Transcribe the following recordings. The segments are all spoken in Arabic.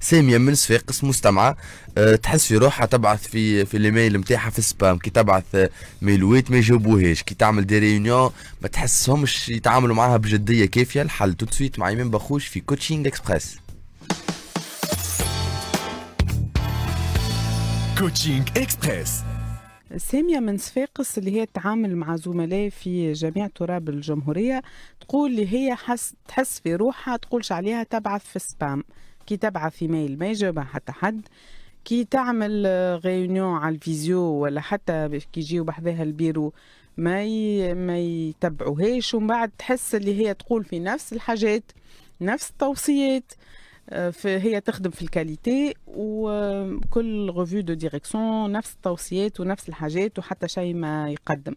ساميه من صفاقس مستمعه أه تحس في روحها تبعث في في الايميل نتاعها في السبام كي تبعث ميلويت ما يجاوبوهاش كي تعمل دي ريونيون ما تحسهمش يتعاملوا معاها بجديه كافيه الحل تو سويت مع ايمان بخوش في كوتشينج اكسبريس كوتشينج اكسبريس سامية من صفاقس اللي هي تعامل مع زملاء في جميع تراب الجمهورية تقول اللي هي حس تحس في روحها تقولش عليها تبعث في سبام كي تبعث ايميل ما يجاوبها حتى حد كي تعمل غيونيون على الفيزيو ولا حتى كي يجيو بحذاها البيرو ما ي... ما يتبعوهاش ومن بعد تحس اللي هي تقول في نفس الحاجات نفس التوصيات آه، هي تخدم في الكاليتي وكل غوفيو دو ديريكسيون نفس التوصيات ونفس الحاجات وحتى شيء ما يقدم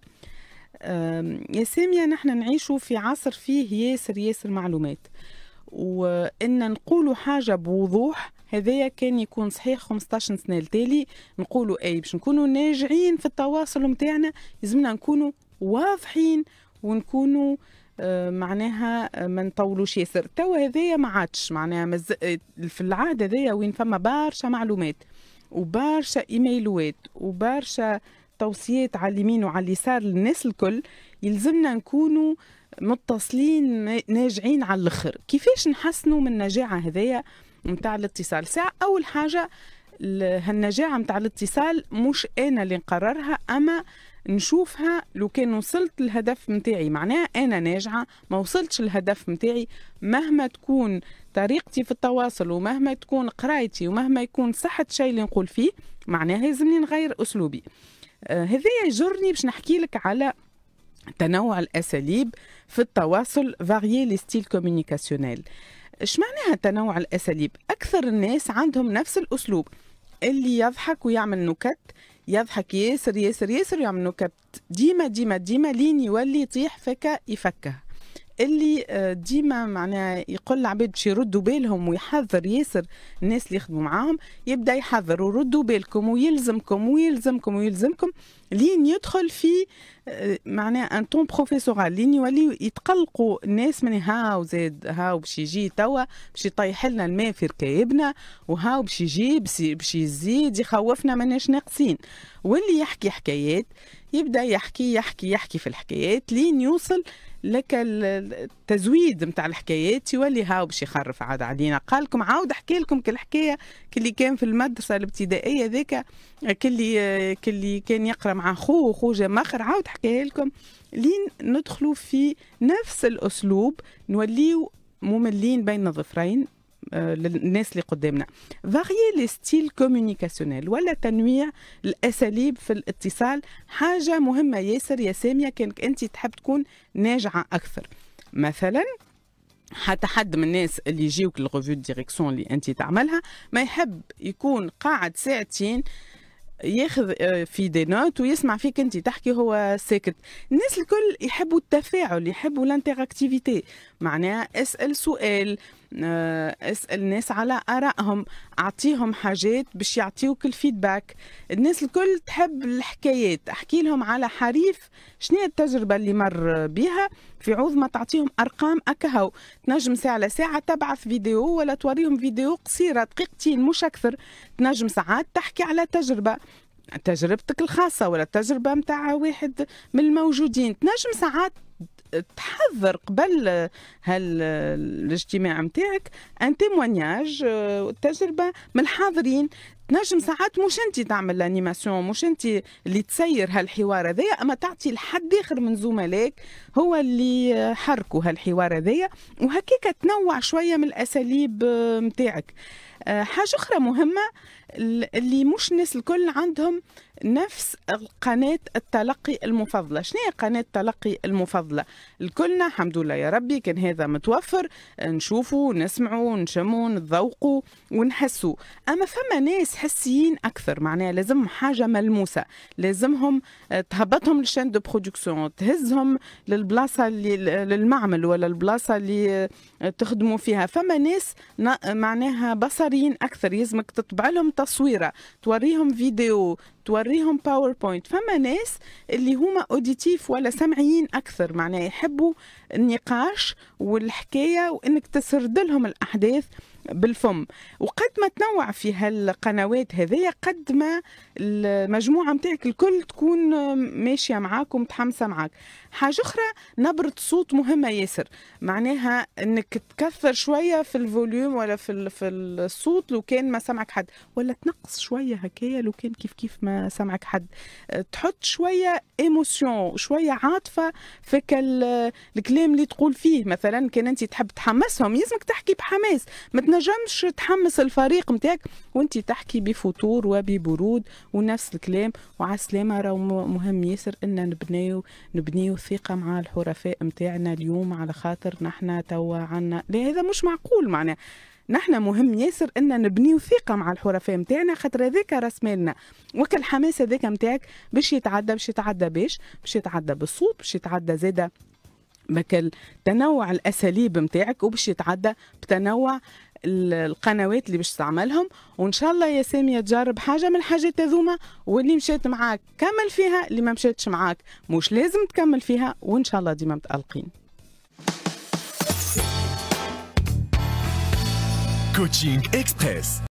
يا سامية نحن نعيشوا في عصر فيه ياسر ياسر معلومات وان نقولوا حاجه بوضوح هذايا كان يكون صحيح 15 سنه التالي نقولوا اي باش نكونوا ناجعين في التواصل نتاعنا لازمنا نكونوا واضحين ونكونوا آه، معناها آه، ما نطولوش ياسر توا هذايا ما عادش معناها مز... آه، في العهد هذايا وين فما برشا معلومات وبرشا ايميلوات وبرشا توصيات على اليمين وعلى اليسار للناس الكل يلزمنا نكونوا متصلين ناجعين على الاخر كيفاش نحسنوا من النجاعه هذايا نتاع الاتصال ساعة اول حاجه هالنجاعه نتاع الاتصال مش انا اللي نقررها اما نشوفها لو كان وصلت الهدف متاعي معناها انا ناجعه ما وصلتش الهدف متاعي مهما تكون طريقتي في التواصل ومهما تكون قرايتي ومهما يكون صحه شيء اللي نقول فيه معناها يلزمني نغير اسلوبي آه، هذا يجرني باش نحكي لك على تنوع الاساليب في التواصل فاريي لي ستيل كومونيكاسيونيل اش معناها تنوع الاساليب اكثر الناس عندهم نفس الاسلوب اللي يضحك ويعمل نكت يضحك ياسر ياسر ياسر ويعمل نكت ديما ديما ديما لين يولي يطيح فكا يفكه اللي آه، ديما معناها يقول العباد باش يردوا بالهم ويحذر ياسر الناس اللي يخدموا معاهم يبدا يحذر وردوا بالكم ويلزمكم ويلزمكم ويلزمكم لين يدخل في آه، معناها ان تون بروفيسورال لين يوليو يتقلقوا الناس من هاو زاد هاو باش يجي توا باش يطيح لنا الماء في ركايبنا وهاو باش يجي باش يزيد يخوفنا ماناش ناقصين واللي يحكي حكايات يبدا يحكي يحكي يحكي في الحكايات لين يوصل لك التزويد نتاع الحكايات يولي هاو باش يخرف عاد علينا قال لكم عاود احكي لكم كل حكايه كلي كان في المدرسه الابتدائيه ذاك كلي كلي كان يقرا مع خوه خوه جماخر عاود حكاها لكم لين ندخلوا في نفس الاسلوب نوليو مملين بين الظفرين للناس اللي قدامنا فاريي لي ستيل كومونيكاسيونيل ولا تنويع الاساليب في الاتصال حاجه مهمه ياسر يا ساميه كانك انت تحب تكون ناجعه اكثر مثلا حتى حد من الناس اللي يجيوك الغوفيو ديريكسيون اللي انت تعملها ما يحب يكون قاعد ساعتين ياخذ في دي نوت ويسمع فيك انت تحكي هو ساكت الناس الكل يحبوا التفاعل يحبوا الانتراكتيفيتي معناها اسال سؤال آه، اسال الناس على ارائهم اعطيهم حاجات باش يعطيوك الفيدباك الناس الكل تحب الحكايات احكي لهم على حريف شنو التجربه اللي مر بها في عوض ما تعطيهم ارقام اكهو تنجم ساعه لساعه تبعث فيديو ولا توريهم فيديو قصيره دقيقتين مش اكثر تنجم ساعات تحكي على تجربه تجربتك الخاصة ولا التجربة نتاع واحد من الموجودين تنجم ساعات تحضر قبل هالاجتماع نتاعك ان تيموانياج آه، تجربه من الحاضرين تنجم ساعات مش انت تعمل الانيماسيون مش انت اللي تسير هالحوار هذايا اما تعطي لحد اخر من زملائك هو اللي حركوا هالحوار هذايا وهكيك تنوع شويه من الاساليب نتاعك آه، آه، حاجه اخرى مهمه اللي مش الناس الكل عندهم نفس قناة التلقي المفضلة شنو هي قناة التلقي المفضلة الكلنا الحمد لله يا ربي كان هذا متوفر نشوفه نسمعه نشمه نتذوقه ونحسه أما فما ناس حسيين اكثر معناها لازم حاجه ملموسه لازمهم آه، تهبطهم للشين دو برودكسيون تهزهم للبلاصه اللي للمعمل ولا البلاصه اللي آه، تخدموا فيها فما ناس معناها بصريين اكثر يلزمك تطبع لهم تصويره توريهم فيديو توريهم باوربوينت فما ناس اللي هما اوديتيف ولا سمعيين اكثر معناها يحبوا النقاش والحكايه وانك تسرد لهم الاحداث بالفم وقد ما تنوع في هالقنوات هذيا قد ما المجموعه نتاعك الكل تكون ماشيه معاك ومتحمسه معاك حاجه اخرى نبره صوت مهمه ياسر معناها انك تكثر شويه في الفوليوم ولا في في الصوت لو كان ما سمعك حد ولا تنقص شويه هكايا لو كان كيف كيف ما سمعك حد تحط شويه ايموسيون شويه عاطفه في الكلام اللي تقول فيه مثلا كان انت تحب تحمسهم يلزمك تحكي بحماس ما تنجمش تحمس الفريق نتاعك وانت تحكي بفتور وببرود ونفس الكلام وعلى السلامه راهو مهم ياسر ان نبنيو نبنيو ثقه مع الحرفاء نتاعنا اليوم على خاطر نحنا توا عنا لهذا هذا مش معقول معناه نحن مهم ياسر ان نبنيو ثقه مع الحرفاء نتاعنا خاطر هذاك راس مالنا وكل الحماس هذاك نتاعك باش يتعدى باش يتعدى باش باش يتعدى بالصوت باش يتعدى زاده بكل تنوع الاساليب نتاعك وباش يتعدى بتنوع القنوات اللي باش تستعملهم وان شاء الله يا ساميه تجرب حاجه من الحاجات هذوما واللي مشات معاك كمل فيها اللي ما مشاتش معاك مش لازم تكمل فيها وان شاء الله ديما متالقين كوتشينج اكسبريس